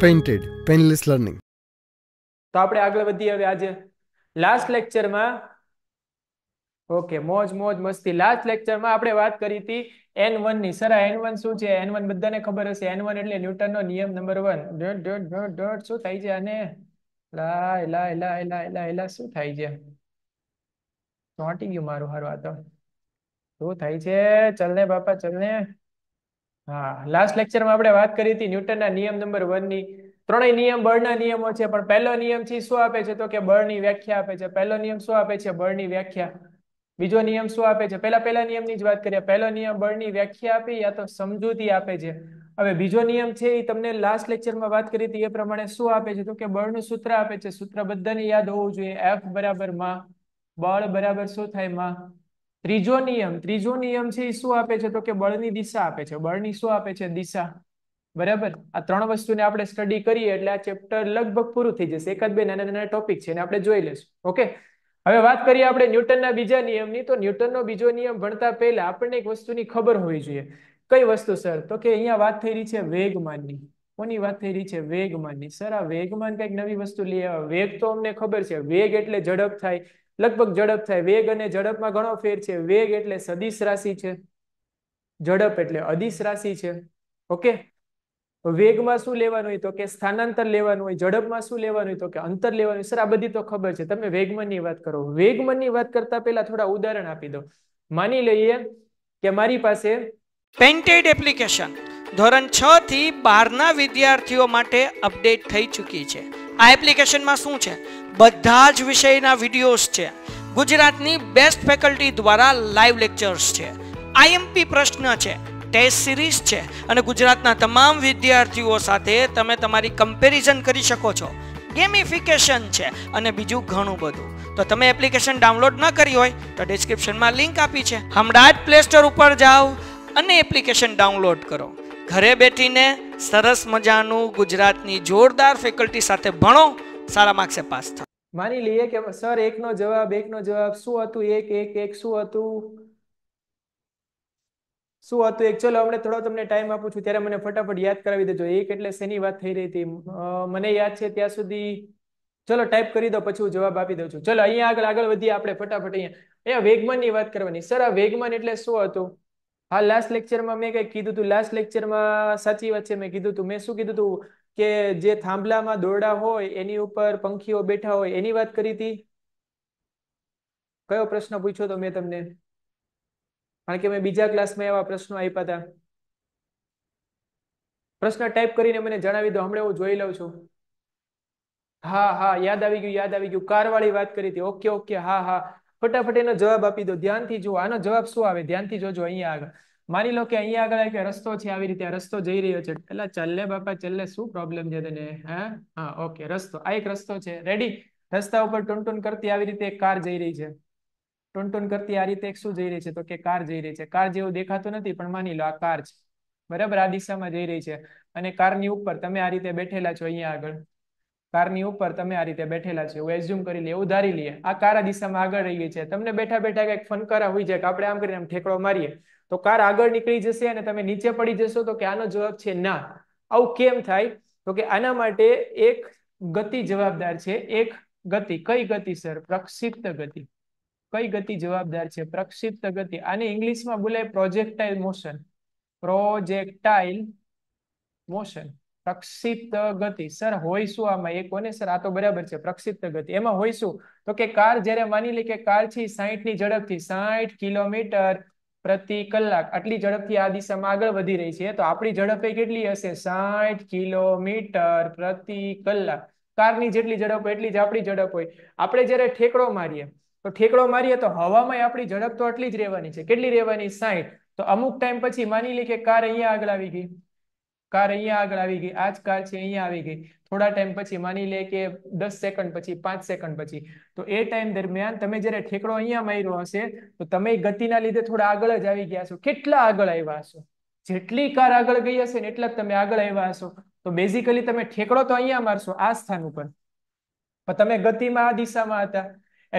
painted painless learning તો આપણે આગળ વધીએ હવે આજે લાસ્ટ લેક્ચરમાં ઓકે મોજ મોજ મસ્તી લાસ્ટ લેક્ચરમાં આપણે વાત કરી હતી એન વન ની સર એન વન શું છે એન વન બધાને ખબર હશે એન વન એટલે ન્યૂટનનો નિયમ number one dot dot dot dot શું થાય છે અને લાય લાય લાય લાય લાય લા શું થાય છે ચોંટી ગયું મારું હારું આ તો શું થાય છે ચલને બાપા ચલને હા લાસ્ટ લેક્ચરમાં આપણે વાત કરી હતી ન્યૂટનના નિયમ નંબર વનની ત્રણેય નિયમ બળના નિયમો છે પણ પહેલો નિયમ છે શું આપે છે તો કે બળની વ્યાખ્યા આપે છે પહેલો નિયમ શું આપે છે બળની વ્યાખ્યા બીજો નિયમ શું આપે છે પહેલા પહેલા નિયમની જ વાત કરીએ પહેલો નિયમ બળની વ્યાખ્યા આપે યા તો સમજૂતી આપે છે હવે બીજો નિયમ છે એ તમને લાસ્ટ લેક્ચરમાં વાત કરી હતી એ પ્રમાણે શું આપે છે તો કે બળનું સૂત્ર આપે છે સૂત્ર બધાને યાદ હોવું જોઈએ એફ બરાબર માં બળ બરાબર શું થાય માં ત્રીજો નિયમ ત્રીજો નિયમ છે એ શું આપે છે તો કે બળની દિશા આપે છે બળની શું આપે છે દિશા બરાબર આ ત્રણ વસ્તુને આપણે સ્ટડી કરીએ એટલે આ ચેપ્ટર લગભગ પૂરું થઈ જશે એક જ બે નાના નાના ટોપિક છે આપણે જોઈ લેશું ઓકે હવે વાત કરીએ આપણે ન્યૂટનના બીજા નિયમની તો ન્યૂટનનો બીજો નિયમ ભણતા પહેલા આપણને એક વસ્તુની ખબર હોવી જોઈએ કઈ વસ્તુ સર તો કે અહીંયા વાત થઈ રહી છે વેગમાનની કોની વાત થઈ રહી છે વેગમાનની સર આ વેગમાન કઈક નવી વસ્તુ લઈ આવ્યા વેગ તો અમને ખબર છે વેગ એટલે ઝડપ થાય લગભગ ઝડપ થાય વેગ અને ઝડપમાં ઘણો ફેર છે વેગ એટલે સદિશ રાશિ છે ઝડપ એટલે અદિશ રાશિ છે ઓકે વેગમાં શું લેવાનું હોય તો કે સ્થાનાંતર લેવાનું હોય ઝડપમાં શું લેવાનું હોય તો કે અંતર લેવાનું હોય સર આ બધી તો ખબર છે તમે વેગમનની વાત કરો વેગમનની વાત કરતા પહેલા થોડા ઉદાહરણ આપી દો માની લઈએ કે મારી પાસે પેન્ટેડ એપ્લિકેશન ધોરણ છ થી બારના વિદ્યાર્થીઓ માટે અપડેટ થઈ ચૂકી છે આ એપ્લિકેશનમાં શું છે બધા જ વિષયના વિડીયોઝ છે ગુજરાતની બેસ્ટ ફેકલ્ટી દ્વારા લાઈવ લેક્ચર્સ છે આઈએમપી પ્રશ્ન છે ટેસ્ટ સિરીઝ છે અને ગુજરાતના તમામ વિદ્યાર્થીઓ સાથે તમે તમારી કમ્પેરિઝન કરી શકો છો ગેમિફિકેશન છે અને બીજું ઘણું બધું તો તમે એપ્લિકેશન ડાઉનલોડ ન કરી હોય તો ડિસ્ક્રિપ્શનમાં લિંક આપી છે હમણાં જ પ્લે સ્ટોર ઉપર જાઓ અને એપ્લિકેશન ડાઉનલોડ કરો ઘરે બેઠીને સરસ મજાનું ગુજરાતની જોરદાર ફેકલ્ટી સાથે ભણો સારા માર્ક્સે પાસ થાઓ માની લઈએ કે સર એકનો જવાબ એકનો જવાબ શું હતું એક એક એક શું હતું શું હતું એક ચલો હમણાં થોડો તમને ટાઈમ આપું છું ત્યારે મને ફટાફટ યાદ કરાવી દેજો એક એટલે શેની વાત થઈ રહી હતી મને યાદ છે ત્યાં સુધી ચલો ટાઈપ કરી દો પછી હું જવાબ આપી દઉં છું ચલો અહીંયા આગળ આગળ વધીએ આપણે ફટાફટ અહીંયા અહીંયા વેગમાનની વાત કરવાની સર આ વેગમાન એટલે શું હતું હા લાસ્ટ લેક્ચરમાં મેં કંઈક કીધું હતું લાસ્ટ લેક્ચરમાં સાચી વાત છે મેં કીધું હતું મેં શું કીધું હતું કે જે થાંભલામાં દોરડા હોય એની ઉપર પંખીઓ બેઠા હોય એની વાત કરી હતી કયો પ્રશ્ન પૂછ્યો તો મેં તમને કારણ કે મેં બીજા ક્લાસમાં એવા પ્રશ્નો આપ્યા હતા પ્રશ્ન ટાઈપ કરીને મને જણાવી દો હમણાં હું જોઈ લઉં છું હા હા યાદ આવી ગયું યાદ આવી ગયું કાર વાળી વાત કરી હતી ઓકે ઓકે હા હા ફટાફટ એનો જવાબ આપી દો ધ્યાનથી જુઓ આનો જવાબ શું આવે ધ્યાનથી જોજો અહીંયા આગળ માની લો કે અહીંયા આગળ કે રસ્તો છે આવી રીતે રસ્તો જઈ રહ્યો છે એટલે ચાલે બાપા ચલ્લે શું પ્રોબ્લેમ છે તને હા હા ઓકે રસ્તો આ એક રસ્તો છે રેડી રસ્તા ઉપર ટુનટુન કરતી આવી રીતે એક કાર જઈ રહી છે ટુન કરતી આ રીતે શું જઈ રહી છે તો કે કાર જઈ રહી છે કાર જેવું દેખાતું નથી પણ માની લો આ કાર છે બરાબર આ દિશામાં જઈ રહી છે અને કારની ઉપર તમે આ રીતે બેઠેલા છો અહીંયા આગળ કારની ઉપર તમે આ રીતે બેઠેલા છે એઝ્યુમ કરી લે એવું ધારી લઈએ આ કાર આ દિશામાં આગળ રહી છે તમને બેઠા બેઠા કંઈક ફનકારા હોઈ જાય કે આપણે આમ કરીને આમ ઠેકડો મારીએ તો કાર આગળ નીકળી જશે અને તમે નીચે પડી જશો તો કે આનો જવાબ છે ના આવું કેમ થાય તો કે આના માટે એક ગતિ જવાબદાર છે એક ગતિ કઈ ગતિ સર પ્રક્ષિપ્ત ગતિ કઈ ગતિ જવાબદાર છે પ્રક્ષિપ્ત ગતિ આને ઇંગ્લિશમાં બોલાય પ્રોજેક્ટાઇલ મોશન પ્રોજેક્ટાઇલ મોશન પ્રક્ષિપ્ત ગતિ સર હોય શું આમાં એ કોને સર આ તો બરાબર છે પ્રક્ષિપ્ત ગતિ એમાં હોય શું તો કે કાર જ્યારે માની લે કે કાર છે સાહીઠ ની ઝડપથી સાહીઠ કિલોમીટર પ્રતિ કલાક આટલી ઝડપથી આ દિશામાં આગળ વધી રહી છે તો આપણી ઝડપ એ કેટલી હશે સાહીઠ કિલોમીટર પ્રતિ કલાક કારની જેટલી ઝડપ હોય એટલી જ આપણી ઝડપ હોય આપણે જ્યારે ઠેકડો મારીએ તો ઠેકડો મારીએ તો હવામાં આપણી ઝડપ તો આટલી જ રહેવાની છે કેટલી રહેવાની સાઈઠ તો અમુક ટાઈમ પછી માની લે કે કાર અહીંયા આગળ આવી ગઈ કાર અહીંયા આગળ આવી ગઈ આ જ કાર છે અહીંયા આવી ગઈ થોડા ટાઈમ પછી માની લે કે દસ સેકન્ડ પછી પાંચ સેકન્ડ પછી તો એ ટાઈમ દરમિયાન તમે જ્યારે ઠેકડો અહીંયા માર્યો હશે તો તમે ગતિના લીધે થોડા આગળ જ આવી ગયા છો કેટલા આગળ આવ્યા હશો જેટલી કાર આગળ ગઈ હશે ને એટલા જ તમે આગળ આવ્યા હશો તો બેઝિકલી તમે ઠેકડો તો અહીંયા મારશો આ સ્થાન ઉપર પણ તમે ગતિમાં આ દિશામાં હતા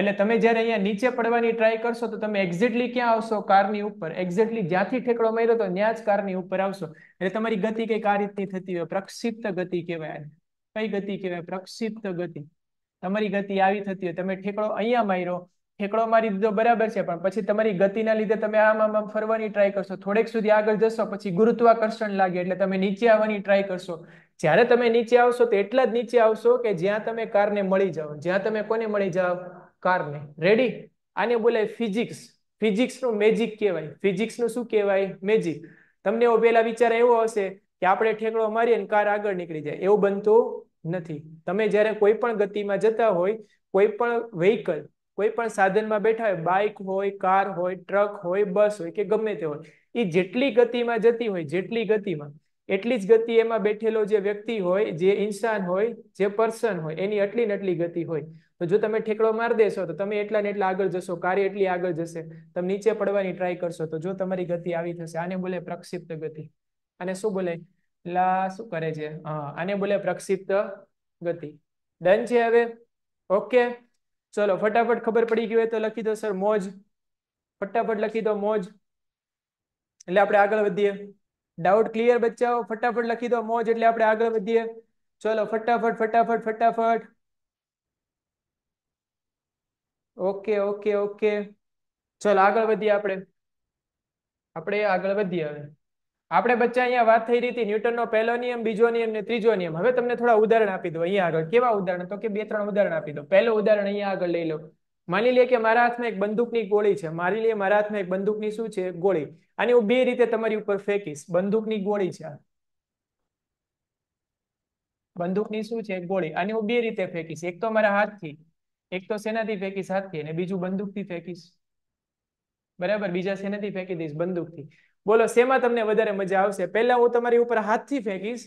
એટલે તમે જ્યારે અહીંયા નીચે પડવાની ટ્રાય કરશો તો તમે એક્ઝેક્ટલી ક્યાં આવશો કારની ઉપર એક્ઝેક્ટલી જ્યાંથી ઠેકડો માર્યો તો ત્યાં જ કારની ઉપર આવશો એટલે તમારી ગતિ કઈ આ રીતની થતી હોય પ્રક્ષિપ્ત ગતિ કહેવાય કઈ ગતિ કહેવાય પ્રક્ષિપ્ત ગતિ તમારી ગતિ આવી થતી હોય તમે ઠેકડો અહીંયા માર્યો ઠેકડો મારી દીધો બરાબર છે પણ પછી તમારી ગતિના લીધે તમે આમ આમ ફરવાની ટ્રાય કરશો થોડેક સુધી આગળ જશો પછી ગુરુત્વાકર્ષણ લાગે એટલે તમે નીચે આવવાની ટ્રાય કરશો જ્યારે તમે નીચે આવશો તો એટલા જ નીચે આવશો કે જ્યાં તમે કારને મળી જાઓ જ્યાં તમે કોને મળી જાઓ કારને રેડી આને બોલાય ફિઝિક્સ ફિઝિક્સનું મેજિક કહેવાય ફિઝિક્સનું શું કહેવાય મેજિક તમને એવો પહેલા વિચાર એવો હશે કે આપણે ઠેકડો મારીએ કાર આગળ નીકળી જાય એવું બનતું નથી તમે જ્યારે કોઈ પણ ગતિમાં જતા હોય કોઈ પણ વ્હીકલ કોઈ પણ સાધનમાં બેઠા હોય બાઇક હોય કાર હોય ટ્રક હોય બસ હોય કે ગમે તે હોય એ જેટલી ગતિમાં જતી હોય જેટલી ગતિમાં એટલી જ ગતિ એમાં બેઠેલો જે વ્યક્તિ હોય જે ઇન્સાન હોય જે પર્સન હોય એની આટલી ને આટલી ગતિ હોય તો જો તમે ઠેકડો માર દેશો તો તમે એટલા ને એટલા આગળ જશો કાર્ય એટલી આગળ જશે તમે નીચે પડવાની ટ્રાય કરશો તો જો તમારી ગતિ આવી થશે આને બોલે પ્રક્ષિપ્ત ગતિ અને શું બોલે લા શું કરે છે આને બોલે પ્રક્ષિપ્ત ગતિ ડન છે હવે ઓકે ચલો ફટાફટ ખબર પડી ગઈ હોય તો લખી દો સર મોજ ફટાફટ લખી દો મોજ એટલે આપણે આગળ વધીએ ડાઉટ ક્લિયર બચ્ચાઓ ફટાફટ લખી દો મોજ એટલે આપણે આગળ વધીએ ચલો ફટાફટ ફટાફટ ફટાફટ ઓકે ઓકે ઓકે ચલો આગળ વધીએ આપણે આપણે આગળ વધીએ હવે આપણે બચ્ચા અહીંયા વાત થઈ રહી હતી ન્યૂટનનો પહેલો નિયમ બીજો નિયમ ને ત્રીજો નિયમ હવે તમને થોડા ઉદાહરણ આપી દો અહીંયા આગળ કેવા ઉદાહરણ તો કે બે ત્રણ ઉદાહરણ આપી દો પહેલો ઉદાહરણ અહીંયા આગળ લઈ લો માની લે કે મારા હાથમાં એક બંદૂકની ગોળી છે મારી લે મારા હાથમાં એક બંદૂકની શું છે ગોળી અને હું બે રીતે તમારી ઉપર ફેંકીશ બંદૂકની ગોળી છે બંદૂકની શું છે ગોળી અને હું બે રીતે ફેંકીશ એક તો મારા હાથથી એક તો સેનાથી ફેંકીશ હાથથી અને બીજું બંદૂકથી ફેંકીશ બરાબર બીજા સેનાથી ફેંકી દઈશ બંદૂકથી બોલો શેમાં તમને વધારે મજા આવશે પહેલા હું તમારી ઉપર હાથથી ફેંકીશ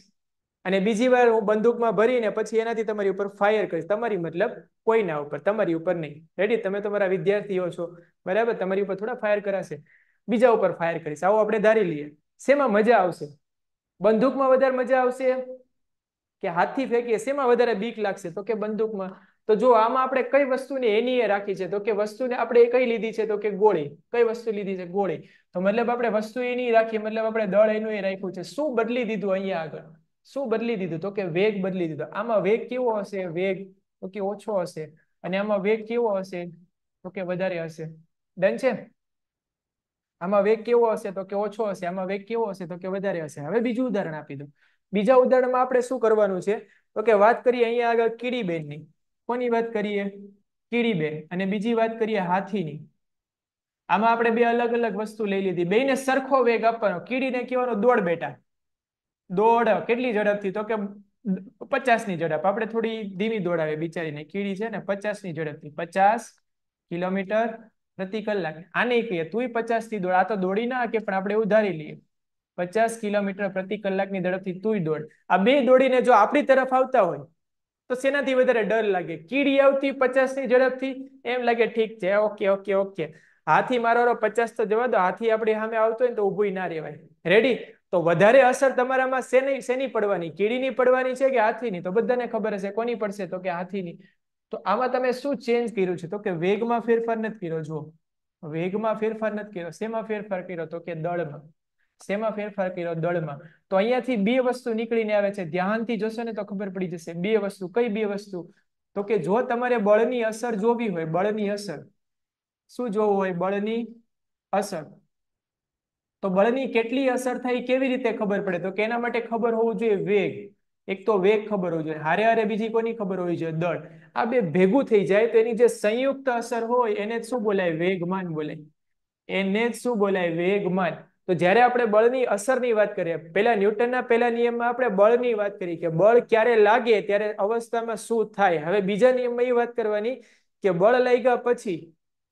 અને બીજી વાર હું બંદૂકમાં ભરીને પછી એનાથી તમારી ઉપર ફાયર કરીશ તમારી મતલબ કોઈના ઉપર તમારી ઉપર નહીં રેડી તમે તમારા વિદ્યાર્થીઓ છો બરાબર તમારી ઉપર થોડા ફાયર કરાશે બીજા ઉપર ફાયર કરીશ આવું આપણે ધારી લઈએ શેમાં મજા આવશે બંદૂકમાં વધારે મજા આવશે કે હાથથી ફેંકીએ શેમાં વધારે બીક લાગશે તો કે બંદૂકમાં તો જો આમાં આપણે કઈ વસ્તુને એની એ રાખી છે તો કે વસ્તુને આપણે કઈ લીધી છે તો કે ગોળી કઈ વસ્તુ લીધી છે ગોળી તો મતલબ આપણે વસ્તુ એની રાખી મતલબ આપણે દળ એનું એ રાખ્યું છે શું બદલી દીધું અહીંયા આગળ શું બદલી દીધું તો કે વેગ બદલી દીધો આમાં વેગ કેવો હશે વેગ તો કે ઓછો હશે અને આમાં વેગ કેવો હશે તો કે વધારે હશે ડન છે આમાં વેગ કેવો હશે તો કે ઓછો હશે આમાં વેગ કેવો હશે તો કે વધારે હશે હવે બીજું ઉદાહરણ આપી દઉં બીજા ઉદાહરણમાં આપણે શું કરવાનું છે તો કે વાત કરીએ અહીંયા આગળ કીડી કીડીબેનની કોની વાત કરીએ કીડી બે અને બીજી વાત કરીએ હાથીની આમાં આપણે બે અલગ અલગ વસ્તુ લઈ લીધી બે ને સરખો વેગ આપવાનો કીડીને કહેવાનો દોડ બેટા દોડ કેટલી ઝડપથી તો કે પચાસ ની ઝડપ આપણે થોડી ધીમી દોડાવે બિચારીને કીડી છે ને પચાસ ની ઝડપથી પચાસ કિલોમીટર પ્રતિ કલાક આને કહીએ તું પચાસ થી દોડ આ તો દોડી ના કે પણ આપણે ઉધારી લઈએ પચાસ કિલોમીટર પ્રતિ કલાકની ઝડપથી તું દોડ આ બે દોડીને જો આપણી તરફ આવતા હોય તો શેનાથી વધારે ડર લાગે કીડી આવતી પચાસની ઝડપથી એમ લાગે ઠીક છે ઓકે ઓકે ઓકે હાથી મારો પચાસ તો જવા દો હાથી આપણી સામે આવતો હોય તો ઊભું ના રહેવાય રેડી તો વધારે અસર તમારામાં શેની શેની પડવાની કીડીની પડવાની છે કે હાથીની તો બધાને ખબર હશે કોની પડશે તો કે હાથીની તો આમાં તમે શું ચેન્જ કર્યું છે તો કે વેગમાં ફેરફાર નથી કર્યો જુઓ વેગમાં ફેરફાર નથી કર્યો શેમાં ફેરફાર કર્યો તો કે દળમાં શેમાં ફેરફાર કર્યો દળમાં તો અહીંયાથી બે વસ્તુ નીકળીને આવે છે ધ્યાનથી જોશો ને તો ખબર પડી જશે બે વસ્તુ કઈ બે વસ્તુ તો કે જો તમારે બળની અસર જોવી હોય બળની અસર શું જોવું હોય બળની અસર તો બળની કેટલી અસર થઈ કેવી રીતે ખબર પડે તો કે એના માટે ખબર હોવું જોઈએ વેગ એક તો વેગ ખબર હોવી જોઈએ હારે હારે બીજી કોની ખબર હોવી જોઈએ દળ આ બે ભેગું થઈ જાય તો એની જે સંયુક્ત અસર હોય એને શું બોલાય વેગમાન બોલાય એને શું બોલાય વેગમાન તો જ્યારે આપણે બળની અસરની વાત કરીએ પહેલા ન્યૂટનના પહેલા નિયમમાં આપણે બળની વાત કરી કે બળ ક્યારે લાગે ત્યારે અવસ્થામાં શું થાય હવે બીજા નિયમમાં એ વાત કરવાની કે બળ લઈ ગયા પછી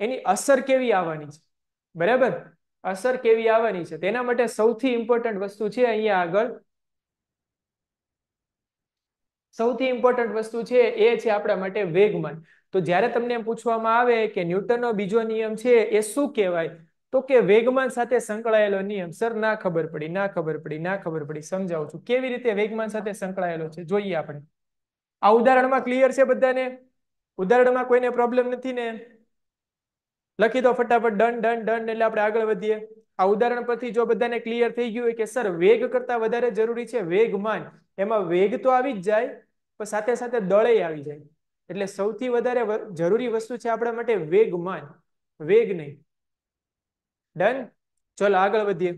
એની અસર કેવી આવવાની છે બરાબર અસર કેવી આવવાની છે તેના માટે સૌથી ઇમ્પોર્ટન્ટ વસ્તુ છે અહીંયા આગળ સૌથી ઇમ્પોર્ટન્ટ વસ્તુ છે એ છે આપણા માટે વેગમાન તો જ્યારે તમને એમ પૂછવામાં આવે કે ન્યૂટનનો બીજો નિયમ છે એ શું કહેવાય તો કે વેગમાન સાથે સંકળાયેલો નિયમ સર ના ખબર પડી ના ખબર પડી ના ખબર પડી સમજાવું છું કેવી રીતે વેગમાન સાથે સંકળાયેલો છે જોઈએ આપણે આ ઉદાહરણમાં ક્લિયર છે બધાને ઉદાહરણમાં કોઈને પ્રોબ્લેમ નથી ને લખી દો ફટાફટ ડન ડન ડન એટલે આપણે આગળ વધીએ આ ઉદાહરણ પરથી જો બધાને ક્લિયર થઈ ગયું હોય કે સર વેગ કરતા વધારે જરૂરી છે વેગમાન એમાં વેગ તો આવી જ જાય પણ સાથે સાથે દળે આવી જાય એટલે સૌથી વધારે જરૂરી વસ્તુ છે આપણા માટે વેગમાન વેગ નહીં ડન ચલો આગળ વધીએ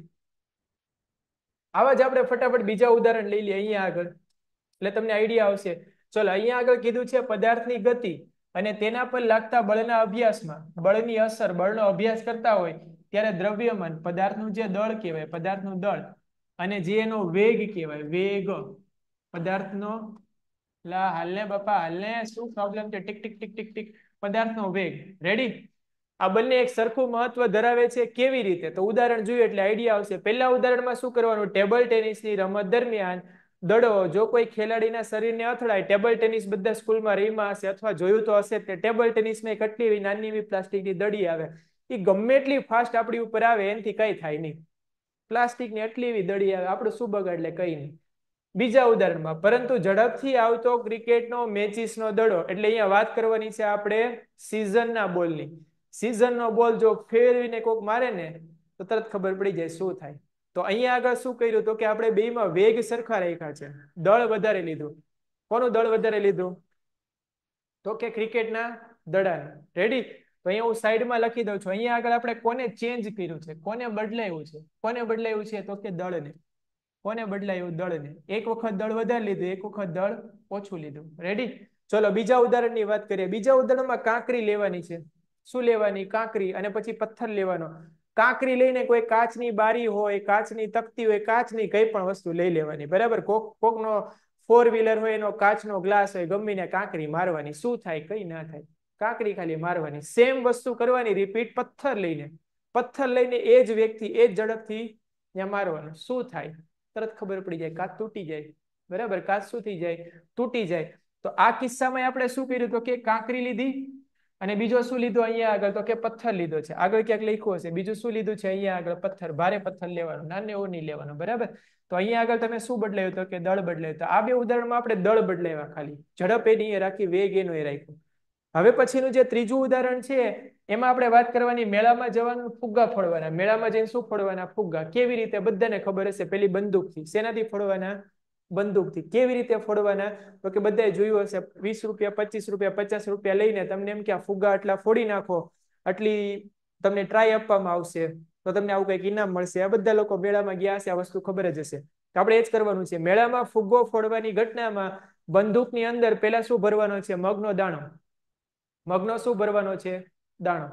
આવા જ આપણે ફટાફટ બીજા ઉદાહરણ લઈ લઈએ અહીંયા આગળ એટલે તમને આઈડિયા આવશે ચલો અહીંયા આગળ કીધું છે પદાર્થની ગતિ અને તેના પર લાગતા બળના અભ્યાસમાં બળની અસર બળનો અભ્યાસ કરતા હોય ત્યારે દ્રવ્યમાન પદાર્થનું જે દળ કહેવાય પદાર્થનું દળ અને જે એનો વેગ કહેવાય વેગ પદાર્થનો લા હાલને બાપા હાલને શું પ્રોબ્લેમ છે tick tick tick tick tick પદાર્થનો વેગ રેડી આ બંને એક સરખું મહત્વ ધરાવે છે કેવી રીતે તો ઉદાહરણ જોયું એટલે આઈડિયા આવશે પહેલા ઉદાહરણમાં શું કરવાનું ટેબલ ટેનિસ ની રમત દરમિયાન દડો જો કોઈ ખેલાડીના શરીરને અથડાય ટેબલ ટેનિસ બધા સ્કૂલમાં રહીમાં હશે અથવા જોયું તો હશે તે ટેબલ ટેનિસમાં એક એટલી એવી નાની એવી પ્લાસ્ટિકની દડી આવે એ ગમે એટલી ફાસ્ટ આપણી ઉપર આવે એનાથી કંઈ થાય નહીં પ્લાસ્ટિકની એટલી એવી દડી આવે આપણું શું બગાડલે કંઈ નહીં બીજા ઉદાહરણમાં પરંતુ ઝડપથી આવતો ક્રિકેટનો મેચિસનો દડો એટલે અહીંયા વાત કરવાની છે આપણે સિઝનના બોલની સિઝનનો બોલ જો ફેરવીને કોક મારે ને તો તરત ખબર પડી જાય શું થાય તો અહીંયા આગળ શું કર્યું તો કે આપણે બેમાં વેગ સરખા રાખ્યા છે દળ વધારે લીધું કોનું દળ વધારે લીધું તો કે ક્રિકેટના દડાનું રેડી તો અહીંયા હું સાઈડમાં લખી દઉં છું અહીંયા આગળ આપણે કોને ચેન્જ કર્યું છે કોને બદલાયું છે કોને બદલાયું છે તો કે દળને કોને બદલાયું દળને એક વખત દળ વધારે લીધું એક વખત દળ ઓછું લીધું રેડી ચલો બીજા ઉદાહરણની વાત કરીએ બીજા ઉદાહરણમાં કાંકરી લેવાની છે શું લેવાની કાંકરી અને પછી પથ્થર લેવાનો કાંકરી લઈને કોઈ કાચની બારી હોય કાચની તકતી હોય કાચની કઈ પણ વસ્તુ લઈ લેવાની બરાબર કોક કોકનો ફોર વ્હીલર હોય એનો કાચનો ગ્લાસ હોય ગમીને કાંકરી મારવાની શું થાય કઈ ના થાય કાંકરી ખાલી મારવાની સેમ વસ્તુ કરવાની રિપીટ પથ્થર લઈને પથ્થર લઈને એ જ વ્યક્તિ એ જ ઝડપથી ત્યાં મારવાનું શું થાય તરત ખબર પડી જાય કાચ તૂટી જાય બરાબર કાચ શું થઈ જાય તૂટી જાય તો આ કિસ્સામાં આપણે શું કર્યું તો કે કાંકરી લીધી અને બીજો શું લીધો અહીંયા આગળ તો કે પથ્થર લીધો છે આગળ ક્યાંક લખ્યું હશે બીજું શું લીધું છે અહીંયા આગળ પથ્થર ભારે પથ્થર લેવાનો નાને એવું નહીં લેવાનું બરાબર તો અહીંયા આગળ તમે શું બદલાયું તો કે દળ બદલાયું તો આ બે ઉદાહરણમાં આપણે દળ બદલાવ્યા ખાલી ઝડપ એની એ રાખી વેગ એનો એ રાખ્યું હવે પછીનું જે ત્રીજું ઉદાહરણ છે એમાં આપણે વાત કરવાની મેળામાં જવાનું ફુગ્ગા ફોડવાના મેળામાં જઈને શું ફોડવાના ફુગ્ગા કેવી રીતે બધાને ખબર હશે પેલી બંદૂકથી શેનાથી ફોડવાના બંદૂકથી કેવી રીતે ફોડવાના તો કે બધાએ જોયું હશે વીસ રૂપિયા પચીસ રૂપિયા પચાસ રૂપિયા લઈને તમને એમ કે આ ફુગ્ગા આટલા ફોડી નાખો આટલી તમને ટ્રાય આપવામાં આવશે તો તમને આવું કંઈક ઇનામ મળશે આ બધા લોકો મેળામાં ગયા હશે આ વસ્તુ ખબર જ હશે તો આપણે એ જ કરવાનું છે મેળામાં ફુગ્ગો ફોડવાની ઘટનામાં બંદૂકની અંદર પહેલા શું ભરવાનો છે મગનો દાણો મગનો શું ભરવાનો છે દાણો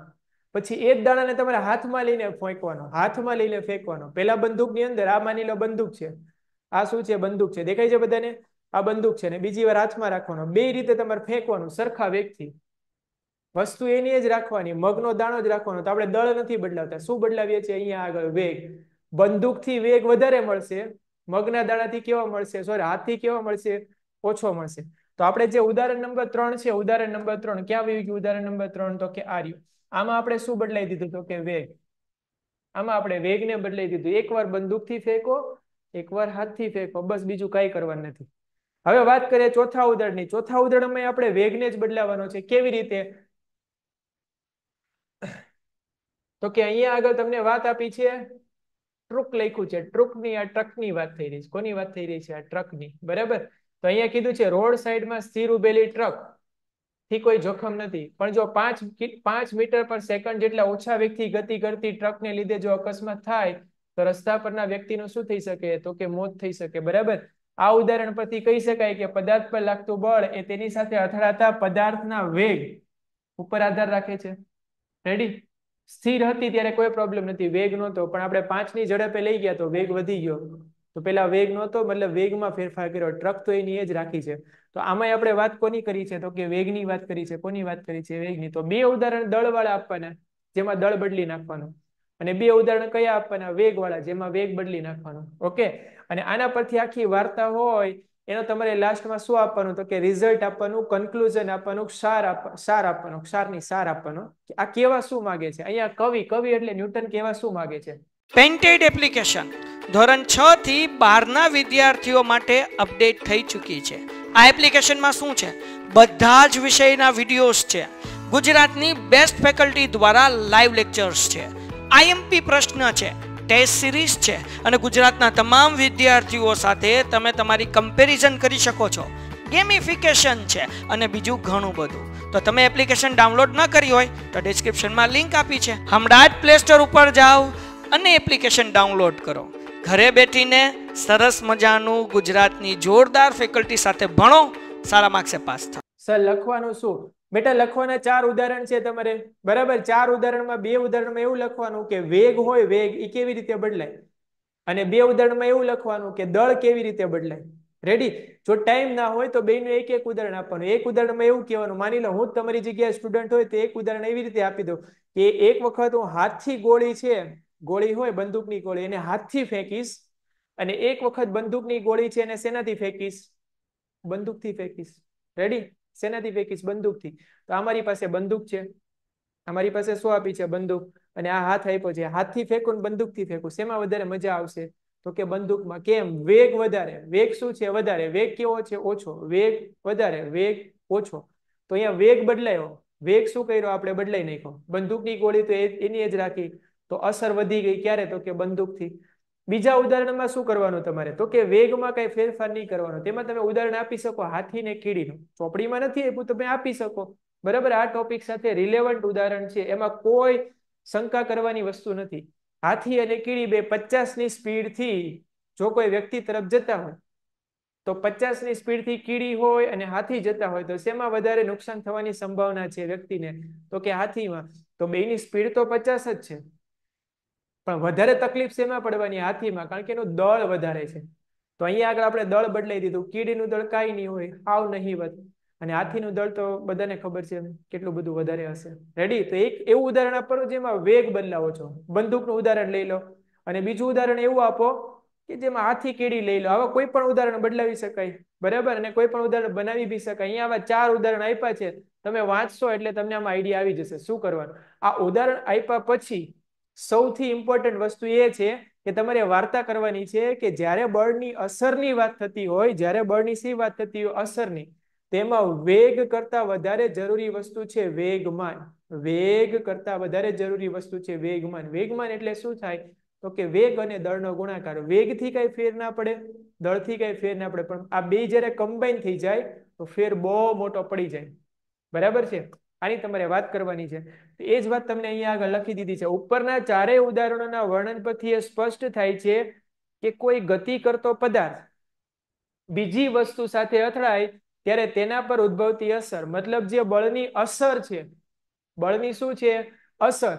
પછી એ જ દાણાને તમારે હાથમાં લઈને ફેંકવાનો હાથમાં લઈને ફેંકવાનો પેલા બંદૂકની અંદર આ માની લો બંદૂક છે આ શું છે બંદૂક છે દેખાય છે બધાને આ બંદૂક છે ને બીજી વાર હાથમાં રાખવાનો બે રીતે તમારે ફેંકવાનું સરખા વેગથી વસ્તુ એની જ રાખવાની મગનો દાણો જ રાખવાનો તો આપણે દળ નથી બદલાવતા શું બદલાવીએ છીએ અહીંયા આગળ વેગ બંદૂકથી વેગ વધારે મળશે મગના દાણાથી કેવા મળશે સોરી હાથથી કેવા મળશે ઓછો મળશે તો આપણે જે ઉદાહરણ નંબર ત્રણ છે ઉદાહરણ નંબર ત્રણ ક્યાં આવી ગયું ઉદાહરણ નંબર ત્રણ તો કે આર્યું આમાં આપણે શું બદલાઈ દીધું તો કે વેગ આમાં આપણે વેગને બદલાઈ દીધું એકવાર બંદૂકથી ફેંકો એકવાર હાથથી ફેંકો બસ બીજું કાંઈ કરવાનું નથી હવે વાત કરીએ ચોથા ઉદળની ચોથા ઉદળમાં આપણે વેગને જ બદલાવાનો છે કેવી રીતે તો કે અહીંયા આગળ તમને વાત આપી છે ટ્રુક લખ્યું છે ટ્રુકની આ ટ્રકની વાત થઈ રહી છે કોની વાત થઈ રહી છે આ ટ્રકની બરાબર તો અહીંયા કીધું છે રોડ સાઈડમાં સ્થિર ઉભેલી ટ્રક થી કોઈ જોખમ નથી પણ જો પાંચ પાંચ મીટર પર સેકન્ડ જેટલા ઓછા વેગથી ગતિ કરતી ટ્રકને લીધે જો અકસ્માત થાય તો રસ્તા પરના વ્યક્તિનું શું થઈ શકે તો કે મોત થઈ શકે બરાબર આ ઉદાહરણ પરથી કહી શકાય કે પદાર્થ પર લાગતું બળ એ તેની સાથે અથડાતા પદાર્થના વેગ ઉપર આધાર રાખે છે રેડી સ્થિર હતી ત્યારે કોઈ પ્રોબ્લેમ નથી વેગ નહોતો પણ આપણે પાંચ ની ઝડપે લઈ ગયા તો વેગ વધી ગયો તો પેલા વેગ નહોતો મતલબ વેગમાં ફેરફાર કર્યો ટ્રક તો એની એ જ રાખી છે તો આમાં આપણે વાત કોની કરી છે તો કે વેગની વાત કરી છે કોની વાત કરી છે વેગની તો બે ઉદાહરણ દળ વાળા આપવાના જેમાં દળ બદલી નાખવાનું અને બે ઉદાહરણ કયા આપવાના વેગવાળા જેમાં વેગ બદલી નાખવાનો ઓકે અને આના પરથી આખી વાર્તા હોય એનો તમારે લાસ્ટમાં શું આપવાનું તો કે રિઝલ્ટ આપવાનું કન્ક્લુઝન આપવાનું સાર સાર આપવાનો સારની સાર આપવાનો આ કેવા શું માગે છે અહીંયા કવિ કવિ એટલે ન્યૂટન કેવા શું માગે છે પેન્ટેડ એપ્લિકેશન ધોરણ 6 થી 12 ના વિદ્યાર્થીઓ માટે અપડેટ થઈ ચૂકી છે આ એપ્લિકેશનમાં શું છે બધા જ વિષયના વિડીયોઝ છે ગુજરાતની બેસ્ટ ફેકલ્ટી દ્વારા લાઈવ લેક્ચર્સ છે આઈએમપી પ્રશ્ન છે ટેસ્ટ સિરીઝ છે અને ગુજરાતના તમામ વિદ્યાર્થીઓ સાથે તમે તમારી કમ્પેરિઝન કરી શકો છો ગેમિફિકેશન છે અને બીજું ઘણું બધું તો તમે એપ્લિકેશન ડાઉનલોડ ન કરી હોય તો ડિસ્ક્રિપ્શનમાં લિંક આપી છે હમણાં જ પ્લે સ્ટોર ઉપર જાઓ અને એપ્લિકેશન ડાઉનલોડ કરો ઘરે બેઠીને સરસ મજાનું ગુજરાતની જોરદાર ફેકલ્ટી સાથે ભણો સારા માર્ક્સે પાસ થાઓ સર લખવાનું શું બેટા લખવાના ચાર ઉદાહરણ છે તમારે બરાબર ચાર ઉદાહરણમાં બે ઉદાહરણમાં એવું લખવાનું કે વેગ હોય વેગ એ કેવી રીતે બદલાય અને બે ઉદાહરણમાં એવું લખવાનું કે દળ કેવી રીતે બદલાય રેડી જો ટાઈમ ના હોય તો બેનું એક એક ઉદાહરણ આપવાનું એક ઉદાહરણમાં એવું કહેવાનું માની લો હું તમારી જગ્યાએ સ્ટુડન્ટ હોય તો એક ઉદાહરણ એવી રીતે આપી દઉં કે એક વખત હું હાથથી ગોળી છે ગોળી હોય બંદૂકની ગોળી એને હાથથી ફેંકીશ અને એક વખત બંદૂકની ગોળી છે એને શેનાથી ફેંકીશ બંદૂકથી ફેંકીશ રેડી શેનાથી ફેંકીશ બંદૂકથી તો અમારી પાસે બંદૂક છે અમારી પાસે શું આપી છે બંદૂક અને આ હાથ આપ્યો છે હાથથી ફેંકો ને બંદૂકથી ફેંકું શેમાં વધારે મજા આવશે તો કે બંદૂકમાં કેમ વેગ વધારે વેગ શું છે વધારે વેગ કેવો છે ઓછો વેગ વધારે વેગ ઓછો તો અહીંયા વેગ બદલાયો વેગ શું કર્યો આપણે બદલાઈ નાખ્યો બંદૂકની ગોળી તો એની જ રાખી તો અસર વધી ગઈ ક્યારે તો કે બંદૂકથી બીજા ઉદાહરણમાં શું કરવાનું તમારે તો કે વેગમાં કઈ ફેરફાર નહીં કરવાનો તેમાં તમે ઉદાહરણ આપી શકો હાથીને કીડીનું ચોપડીમાં નથી આપ્યું તમે આપી શકો બરાબર આ ટોપિક સાથે રિલેવન્ટ ઉદાહરણ છે એમાં કોઈ શંકા કરવાની વસ્તુ નથી હાથી અને કીડી બે પચાસની સ્પીડથી જો કોઈ વ્યક્તિ તરફ જતા હોય તો પચાસની સ્પીડથી કીડી હોય અને હાથી જતા હોય તો શેમાં વધારે નુકસાન થવાની સંભાવના છે વ્યક્તિને તો કે હાથીમાં તો બેની સ્પીડ તો પચાસ જ છે પણ વધારે તકલીફ શેમાં પડવાની હાથીમાં કારણ કે એનું દળ વધારે છે તો અહીંયા આગળ આપણે દળ બદલાઈ દીધું કીડીનું દળ કાંઈ નહીં હોય આવ નહીં નહીવત અને હાથીનું દળ તો બધાને ખબર છે કેટલું બધું વધારે હશે રેડી તો એક એવું ઉદાહરણ આપો જેમાં વેગ બદલાવો છો બંદૂકનું ઉદાહરણ લઈ લો અને બીજું ઉદાહરણ એવું આપો કે જેમાં હાથી કીડી લઈ લો આવા કોઈ પણ ઉદાહરણ બદલાવી શકાય બરાબર અને કોઈ પણ ઉદાહરણ બનાવી બી શકાય અહીંયા આવા ચાર ઉદાહરણ આપ્યા છે તમે વાંચશો એટલે તમને આમાં આઈડિયા આવી જશે શું કરવાનું આ ઉદાહરણ આપ્યા પછી સૌથી ઇમ્પોર્ટન્ટ વસ્તુ એ છે કે તમારે વાર્તા કરવાની છે કે જ્યારે બળની અસરની વાત થતી હોય જ્યારે બળની શી વાત થતી હોય અસરની તેમાં વેગ કરતા વધારે જરૂરી વસ્તુ છે વેગમાન વેગ કરતા વધારે જરૂરી વસ્તુ છે વેગમાન વેગમાન એટલે શું થાય તો કે વેગ અને દળનો ગુણાકાર વેગથી કઈ ફેર ના પડે દળથી કઈ ફેર ના પડે પણ આ બે જ્યારે કમ્બાઈન થઈ જાય તો ફેર બહુ મોટો પડી જાય બરાબર છે આની તમારે વાત કરવાની છે એ જ વાત તમને અહીંયા આગળ લખી દીધી છે ઉપરના ચારેય ઉદાહરણોના વર્ણન પરથી એ સ્પષ્ટ થાય છે કે કોઈ ગતિ કરતો પદાર્થ બીજી વસ્તુ સાથે અથડાય ત્યારે તેના પર ઉદ્ભવતી અસર મતલબ જે બળની અસર છે બળની શું છે અસર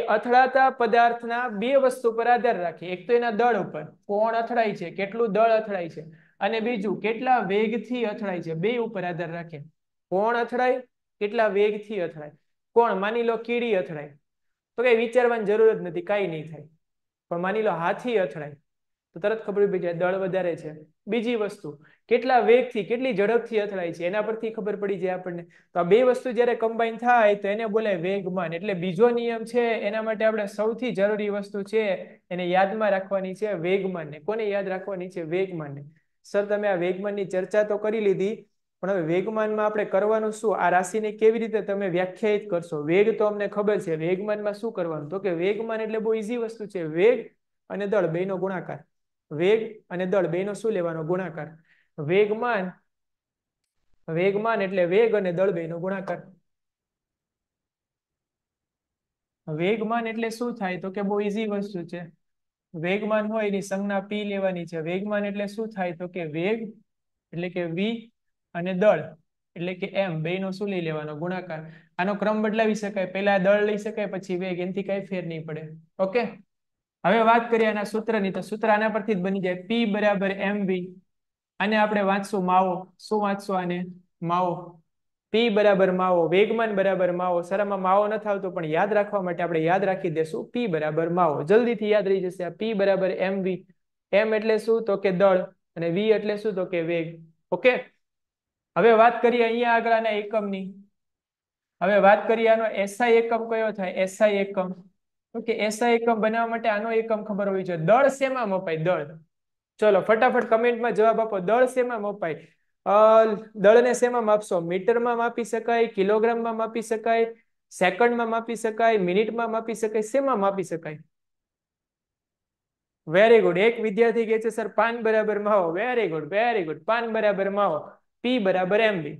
એ અથડાતા પદાર્થના બે વસ્તુ પર આધાર રાખે એક તો એના દળ ઉપર કોણ અથડાય છે કેટલું દળ અથડાય છે અને બીજું કેટલા વેગથી અથડાય છે બે ઉપર આધાર રાખે કોણ અથડાય કેટલા વેગથી અથડાય કોણ માની લો કીડી અથડાય તો કઈ વિચારવાની જરૂર જ નથી કાંઈ નહીં થાય પણ માની લો હાથી અથડાય તો તરત ખબર પડી જાય દળ વધારે છે બીજી વસ્તુ કેટલા વેગથી કેટલી ઝડપથી અથડાય છે એના પરથી ખબર પડી જાય આપણને તો આ બે વસ્તુ જ્યારે કમ્બાઈન થાય તો એને બોલે વેગમાન એટલે બીજો નિયમ છે એના માટે આપણે સૌથી જરૂરી વસ્તુ છે એને યાદમાં રાખવાની છે વેગમાનને કોને યાદ રાખવાની છે વેગમાનને સર તમે આ વેગમાનની ચર્ચા તો કરી લીધી પણ હવે વેગમાનમાં આપણે કરવાનું શું આ રાશિને કેવી રીતે તમે વ્યાખ્યાયિત કરશો વેગ તો અમને ખબર છે વેગમાનમાં શું કરવાનું તો કે વેગમાન એટલે બહુ ઈઝી વસ્તુ છે વેગ અને દળ બેનો ગુણાકાર વેગ અને દળ બેનો શું લેવાનો ગુણાકાર વેગમાન વેગમાન એટલે વેગ અને દળ બેનો ગુણાકાર વેગમાન એટલે શું થાય તો કે બહુ ઈઝી વસ્તુ છે વેગમાન હોય એની સંજ્ઞા પી લેવાની છે વેગમાન એટલે શું થાય તો કે વેગ એટલે કે વી અને દળ એટલે કે એમ નો શું લઈ લેવાનો ગુણાકાર આનો ક્રમ બદલાવી શકાય પહેલા દળ લઈ શકાય પછી વેગ એનાથી કઈ ફેર નહીં પડે ઓકે હવે વાત કરીએ આના સૂત્રની તો સૂત્ર આના પરથી જ બની જાય પી બરાબર એમ વી આને આપણે વાંચશું માવો શું વાંચશું આને માવો પી બરાબર માવો વેગમાન બરાબર માવો સરમાં માવો ન આવતો પણ યાદ રાખવા માટે આપણે યાદ રાખી દેશું પી બરાબર માવો જલ્દીથી યાદ રહી જશે પી બરાબર એમ વી એમ એટલે શું તો કે દળ અને વી એટલે શું તો કે વેગ ઓકે હવે વાત કરીએ અહીંયા આગળના એકમની હવે વાત કરીએ આનો એસઆઈ એકમ કયો થાય એસઆઈ એકમ તો કે એસઆઈ એકમ બનાવવા માટે આનો એકમ ખબર હોવી જોઈએ દળ શેમાં મપાય દળ ચલો ફટાફટ કમેન્ટમાં જવાબ આપો દળ શેમાં મપાય દળને શેમાં માપશો મીટરમાં માપી શકાય કિલોગ્રામમાં માપી શકાય સેકન્ડમાં માપી શકાય મિનિટમાં માપી શકાય શેમાં માપી શકાય વેરી ગુડ એક વિદ્યાર્થી કહે છે સર પાન બરાબર માવો વેરી ગુડ વેરી ગુડ પાન બરાબર માવો પી બરાબર એમવી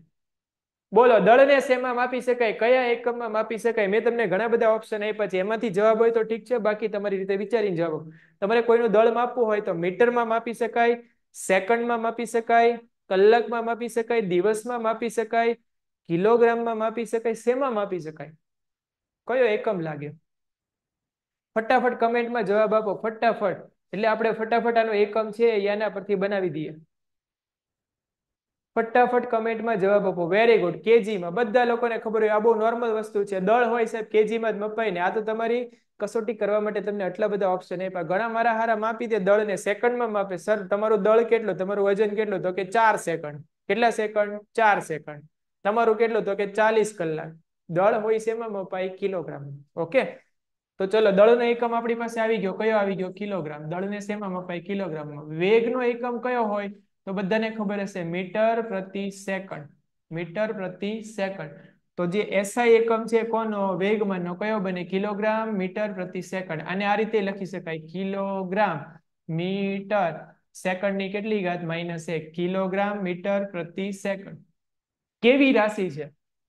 બોલો દળને શેમાં માપી શકાય કયા એકમમાં માપી શકાય મેં તમને ઘણા બધા ઓપ્શન આપ્યા છે એમાંથી જવાબ હોય તો ઠીક છે બાકી તમારી રીતે વિચારીને જવાબ તમારે કોઈનું દળ માપવું હોય તો મીટરમાં માપી શકાય સેકન્ડમાં માપી શકાય કલાકમાં માપી શકાય દિવસમાં માપી શકાય કિલોગ્રામમાં માપી શકાય શેમાં માપી શકાય કયો એકમ લાગે ફટાફટ કમેન્ટમાં જવાબ આપો ફટાફટ એટલે આપણે ફટાફટ આનો એકમ છે એના પરથી બનાવી દઈએ ફટાફટ કમેન્ટમાં જવાબ આપો વેરી ગુડ કેજીમાં બધા લોકોને ખબર હોય આ બહુ નોર્મલ વસ્તુ છે દળ હોય સાહેબ કેજીમાં જ મપાય ને આ તો તમારી કસોટી કરવા માટે તમને આટલા બધા ઓપ્શન આપ્યા ઘણા મારા હારા માપી દે દળને સેકન્ડમાં માપે સર તમારું દળ કેટલું તમારું વજન કેટલું તો કે ચાર સેકન્ડ કેટલા સેકન્ડ ચાર સેકન્ડ તમારું કેટલું તો કે ચાલીસ કલાક દળ હોય છે મપાય કિલોગ્રામ ઓકે તો ચલો દળનો એકમ આપણી પાસે આવી ગયો કયો આવી ગયો કિલોગ્રામ દળને શેમાં મપાય કિલોગ્રામમાં વેગનો એકમ કયો હોય તો બધાને ખબર હશે મીટર પ્રતિ સેકન્ડ મીટર પ્રતિ સેકન્ડ તો જે એસઆઈ એકમ છે કોનો વેગમાનનો કયો બને કિલોગ્રામ મીટર પ્રતિ સેકન્ડ અને આ રીતે લખી શકાય કિલોગ્રામ મીટર સેકન્ડની કેટલી ઘાત માઇનસ એક કિલોગ્રામ મીટર પ્રતિ સેકન્ડ કેવી રાશિ છે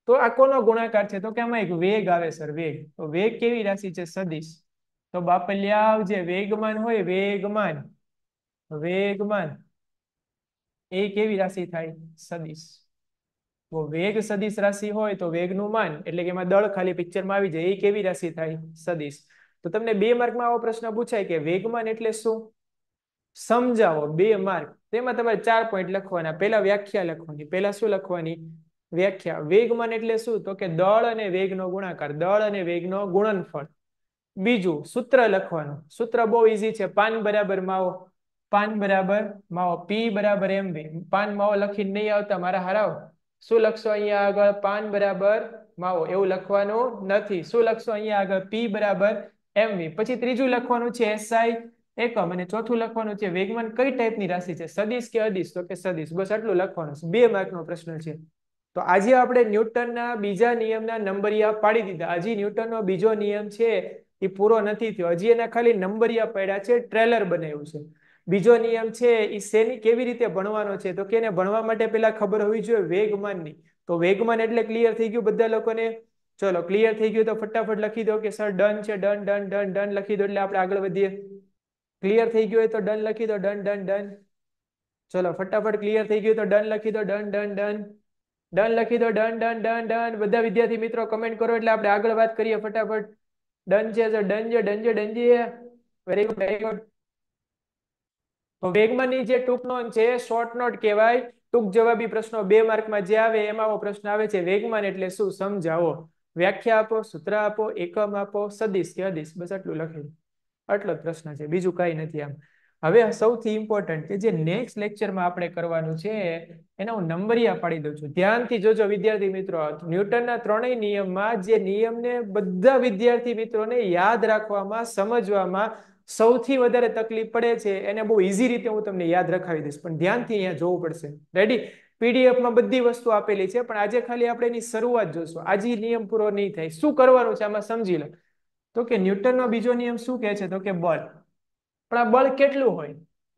તો આ કોનો ગુણાકાર છે તો કે આમાં એક વેગ આવે સર વેગ તો વેગ કેવી રાશિ છે સદીશ તો બાપલ્યાવ જે વેગમાન હોય વેગમાન વેગમાન એ કેવી રાશિ થાય સદિશ તો વેગ સદીશ રાશિ હોય તો વેગનું માન એટલે કે એમાં દળ ખાલી પિક્ચરમાં આવી જાય એ કેવી રાશિ થાય સદીશ તો તમને બે માર્કમાં આવો પ્રશ્ન પૂછાય કે વેગમાન એટલે શું સમજાવો બે માર્ક તેમાં તમારે ચાર પોઈન્ટ લખવાના પહેલા વ્યાખ્યા લખવાની પહેલા શું લખવાની વ્યાખ્યા વેગમાન એટલે શું તો કે દળ અને વેગનો ગુણાકાર દળ અને વેગનો ગુણનફળ બીજું સૂત્ર લખવાનું સૂત્ર બહુ ઈઝી છે પાન બરાબર માવો પાન બરાબર માવો પી બરાબર એમ વી પાન માવો લખીને નહીં આવતા મારા હરાવ શું લખશો અહીંયા આગળ પાન બરાબર માવો એવું લખવાનું નથી શું લખશો અહીંયા આગળ પી બરાબર એમ વી પછી ત્રીજું લખવાનું છે એસઆઈ એકમ અને ચોથું લખવાનું છે વેગમાન કઈ ટાઈપની રાશિ છે સદીશ કે અદિશ તો કે સદીશ બસ આટલું લખવાનું છે બે માર્કનો પ્રશ્ન છે તો આજે આપણે ન્યૂટનના બીજા નિયમના નંબરિયા પાડી દીધા હજી ન્યૂટનનો બીજો નિયમ છે એ પૂરો નથી થયો હજી એના ખાલી નંબરિયા પડ્યા છે ટ્રેલર બનાવ્યું છે બીજો નિયમ છે એ શેની કેવી રીતે ભણવાનો છે તો કેને ભણવા માટે પેલા ખબર હોવી જોઈએ વેગમાનની તો વેગમાન એટલે ક્લિયર થઈ ગયું બધા લોકોને ચલો ક્લિયર થઈ ગયું તો ફટાફટ લખી દો કે સર ડન છે ડન ડન ડન ડન લખી દો એટલે આપણે આગળ વધીએ ક્લિયર થઈ ગયું હોય તો ડન લખી દો ડન ડન ડન ચલો ફટાફટ ક્લિયર થઈ ગયું તો ડન લખી દો ડન ડન ડન ડન લખી દો ડન ડન ડન ડન બધા વિદ્યાર્થી મિત્રો કમેન્ટ કરો એટલે આપણે આગળ વાત કરીએ ફટાફટ ડન છે ડન છે ડન છે ડન છે વેરી ગુડ વેરી ગુડ તો જે ટૂંક નોંધ છે શોર્ટ નોટ કહેવાય ટૂંક જવાબી પ્રશ્નો બે માર્કમાં જે આવે એમાં પ્રશ્ન આવે છે વેગમાન એટલે શું સમજાવો વ્યાખ્યા આપો સૂત્ર આપો એકમ આપો સદીશ કે અદિશ બસ આટલું લખેલું આટલો જ પ્રશ્ન છે બીજું કાંઈ નથી આમ હવે સૌથી ઇમ્પોર્ટન્ટ કે જે નેક્સ્ટ લેક્ચરમાં આપણે કરવાનું છે એના હું નંબરિયા પાડી દઉં છું ધ્યાનથી જોજો વિદ્યાર્થી મિત્રો ન્યૂટનના ત્રણેય નિયમમાં જે નિયમને બધા વિદ્યાર્થી મિત્રોને યાદ રાખવામાં સમજવામાં સૌથી વધારે તકલીફ પડે છે એને બહુ ઇઝી રીતે હું તમને યાદ રખાવી દઈશ પણ ધ્યાનથી અહીંયા જોવું પડશે રેડી પીડીએફમાં બધી વસ્તુ આપેલી છે પણ આજે ખાલી આપણે એની શરૂઆત જોશું આજે નિયમ પૂરો નહીં થાય શું કરવાનું છે આમાં સમજી લો તો કે ન્યૂટનનો બીજો નિયમ શું કહે છે તો કે બળ પણ આ બળ કેટલું હોય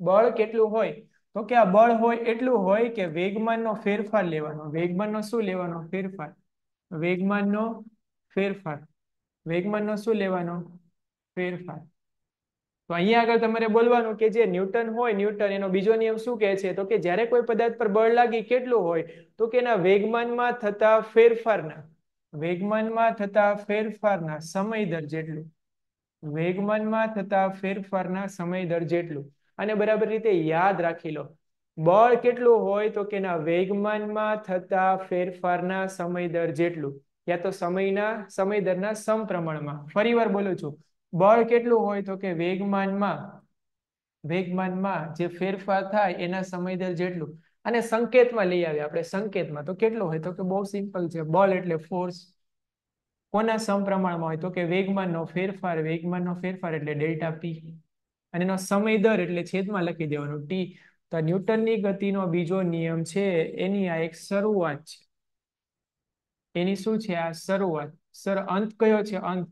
બળ કેટલું હોય તો કે આ બળ હોય એટલું હોય કે વેગમાનનો ફેરફાર લેવાનો વેગમાનનો શું લેવાનો ફેરફાર વેગમાનનો ફેરફાર વેગમાનનો શું લેવાનો ફેરફાર તો અહીંયા આગળ તમારે બોલવાનું કે જે ન્યૂટન હોય ન્યૂટન એનો બીજો નિયમ શું કહે છે તો કે જ્યારે કોઈ પદાર્થ પર બળ લાગી કેટલું હોય તો કે એના વેગમાનમાં થતા ફેરફારના વેગમાનમાં થતા ફેરફારના સમય દર જેટલું વેગમાનમાં થતા ફેરફારના સમય દર જેટલું અને બરાબર રીતે યાદ રાખી લો બળ કેટલું હોય તો કે ના વેગમાનમાં થતા ફેરફારના સમય દર જેટલું યા તો સમયના સમય દરના સમપ્રમાણમાં ફરીવાર બોલું છું બળ કેટલું હોય તો કે વેગમાનમાં વેગમાનમાં જે ફેરફાર થાય એના સમય દર જેટલું અને સંકેતમાં લઈ આવીએ આપણે સંકેતમાં તો કેટલું હોય તો કે બહુ સિમ્પલ છે બળ એટલે ફોર્સ કોના સમપ્રમાણમાં હોય તો કે વેગમાનનો ફેરફાર વેગમાનનો ફેરફાર એટલે ડેલ્ટા પી અને એનો સમય દર એટલે છેદમાં લખી દેવાનો ટી તો ન્યૂટનની ગતિનો બીજો નિયમ છે એની આ એક શરૂઆત છે એની શું છે આ શરૂઆત સર અંત કયો છે અંત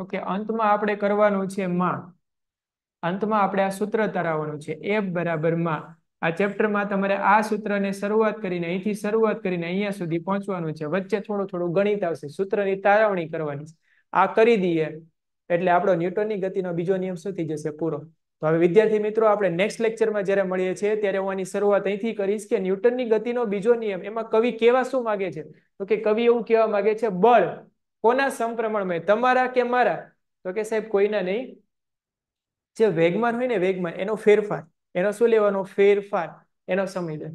ઓકે અંતમાં આપણે કરવાનું છે માં અંતમાં આપણે આ સૂત્ર ધરાવવાનું છે એફ બરાબર માં આ ચેપ્ટરમાં તમારે આ સૂત્રને શરૂઆત કરીને અહીંથી શરૂઆત કરીને અહીંયા સુધી પહોંચવાનું છે વચ્ચે થોડું થોડું ગણિત આવશે સૂત્રની તારવણી કરવાની આ કરી દઈએ એટલે આપણો ન્યૂટનની ગતિનો બીજો નિયમ શું થઈ જશે પૂરો તો હવે વિદ્યાર્થી મિત્રો આપણે નેક્સ્ટ લેક્ચરમાં જ્યારે મળીએ છીએ ત્યારે હું આની શરૂઆત અહીંથી કરીશ કે ન્યૂટનની ગતિનો બીજો નિયમ એમાં કવિ કેવા શું માગે છે તો કે કવિ એવું કહેવા માંગે છે બળ કોના સંપ્રમણમય તમારા કે મારા તો કે સાહેબ કોઈના નહીં જે વેગમાન હોય ને વેગમાન એનો ફેરફાર એનો શું લેવાનો ફેરફાર એનો સંવેદન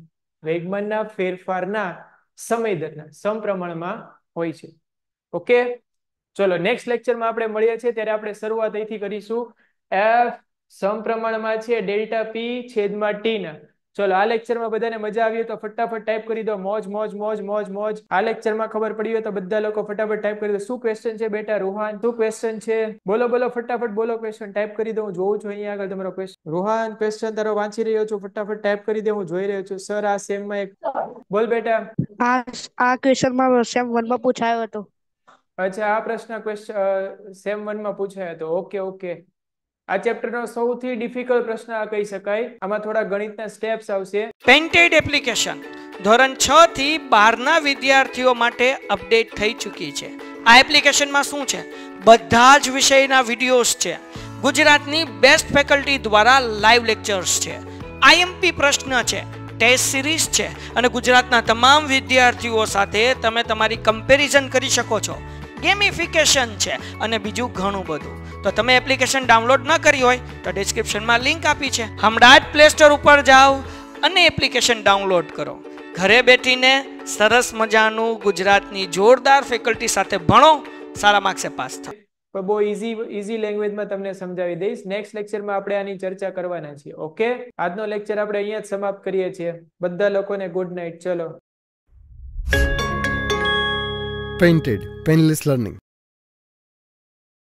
વેગમાનના ફેરફારના સંવેદનના સંપ્રમણમાં હોય છે ઓકે ચલો નેક્સ્ટ લેક્ચરમાં આપણે મળીએ છીએ ત્યારે આપણે શરૂઆત અહીંથી કરીશું એફ સંપ્રમણમાં છે ડેલ્ટા પી છેદમાં ટી ચલો આ લેક્ચરમાં બધાને મજા આવી તો ફટાફટ ટાઈપ કરી દો મોજ મોજ મોજ મોજ મોજ આ લેક્ચરમાં ખબર પડી હોય તો બધા લોકો ફટાફટ ટાઈપ કરી દો શું ક્વેશ્ચન છે બેટા રોહાન શું ક્વેશ્ચન છે બોલો બોલો ફટાફટ બોલો ક્વેશ્ચન ટાઈપ કરી દો હું જોઉં છું અહીંયા આગળ તમારો ક્વેશ્ચન રોહાન ક્વેશ્ચન તારો વાંચી રહ્યો છું ફટાફટ ટાઈપ કરી દે હું જોઈ રહ્યો છું સર આ સેમમાં એક બોલ બેટા આ આ ક્વેશ્ચનમાં સેમ 1 માં પૂછાયો હતો અચ્છા આ પ્રશ્ન ક્વેશ્ચન સેમ 1 માં પૂછાયો હતો ઓકે ઓકે આ ચેપ્ટરનો સૌથી ડિફિકલ્ટ પ્રશ્ન આ કહી શકાય આમાં થોડા ગણિતના સ્ટેપ્સ આવશે પેન્ટેડ એપ્લિકેશન ધોરણ 6 થી 12 ના વિદ્યાર્થીઓ માટે અપડેટ થઈ ચૂકી છે આ એપ્લિકેશનમાં શું છે બધા જ વિષયના વિડીયોઝ છે ગુજરાતની બેસ્ટ ફેકલ્ટી દ્વારા લાઈવ લેક્ચર્સ છે આઈએમપી પ્રશ્ન છે ટેસ્ટ સિરીઝ છે અને ગુજરાતના તમામ વિદ્યાર્થીઓ સાથે તમે તમારી કમ્પેરિઝન કરી શકો છો ગેમિફિકેશન છે અને બીજું ઘણું બધું તો તમે એપ્લિકેશન ડાઉનલોડ ન કરી હોય તો ડિસ્ક્રિપ્શનમાં લિંક આપી છે હમણાં જ પ્લે સ્ટોર ઉપર જાઓ અને એપ્લિકેશન ડાઉનલોડ કરો ઘરે બેઠીને સરસ મજાનું ગુજરાતની જોરદાર ફેકલ્ટી સાથે ભણો સારા માર્ક્સે પાસ થાઓ પણ બહુ ઇઝી ઇઝી લેંગ્વેજમાં તમને સમજાવી દઈશ નેક્સ્ટ લેક્ચરમાં આપણે આની ચર્ચા કરવાના છીએ ઓકે આજનો લેક્ચર આપણે અહીંયા જ સમાપ્ત કરીએ છીએ બધા લોકોને ગુડ નાઇટ ચલો પેઇન્ટેડ પેનલેસ લર્નિંગ